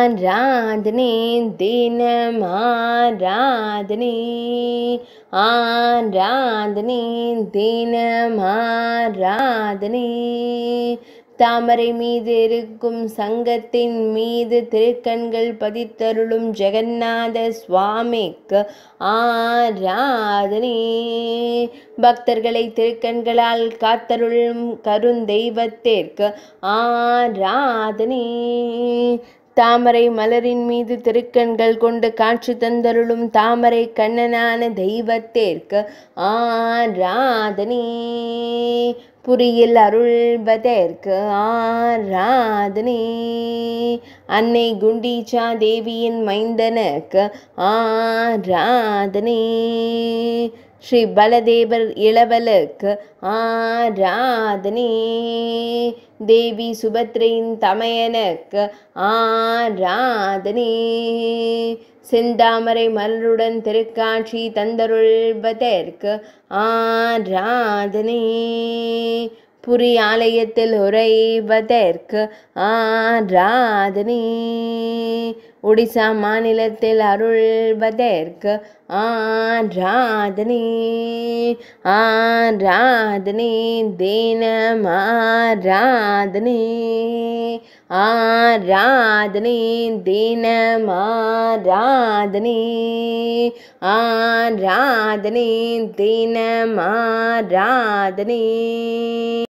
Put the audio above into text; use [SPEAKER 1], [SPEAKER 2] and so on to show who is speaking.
[SPEAKER 1] ஆராதனி தினம் ஆராதனி ஆராதனி தினம் ஆராதனி தாமரை மீது இருக்கும் சங்கத்தின் மீது திருக்கண்கள் பதித்தருளும் ஜெகநாத சுவாமிக்கு ஆராதனி பக்தர்களை திருக்கண்களால் காத்தருளும் கருந்தெய்வத்திற்கு ஆராதனி தாமரை மலரின் மீது திருக்கண்கள் கொண்டு காட்சி தந்தருளும் தாமரை கண்ணனான தெய்வத்தேற்க ஆராதனி புரியில் அருள்வதற்கு ஆராதனி அன்னை குண்டீச்சா தேவியின் மைந்தனுக்கு ஆராதனி ஸ்ரீ பலதேவர் இளவலுக்கு ஆராதனி தேவி சுபத்ரையின் தமையனுக்கு ஆராதனி செந்தாமரை மலருடன் திருக்காட்சி தந்தருள்வதற்கு ஆராதனி புரி ஆலயத்தில் உறைவதற்கு ஆராதனே ஒடிசா மாநிலத்தில் அருள்வதற்கு ஆராதனே ஆராதனே தினம் ஆராதனே ஆராதனே தினம் ஆராதனே ஆராதனே தினம் ஆராதனே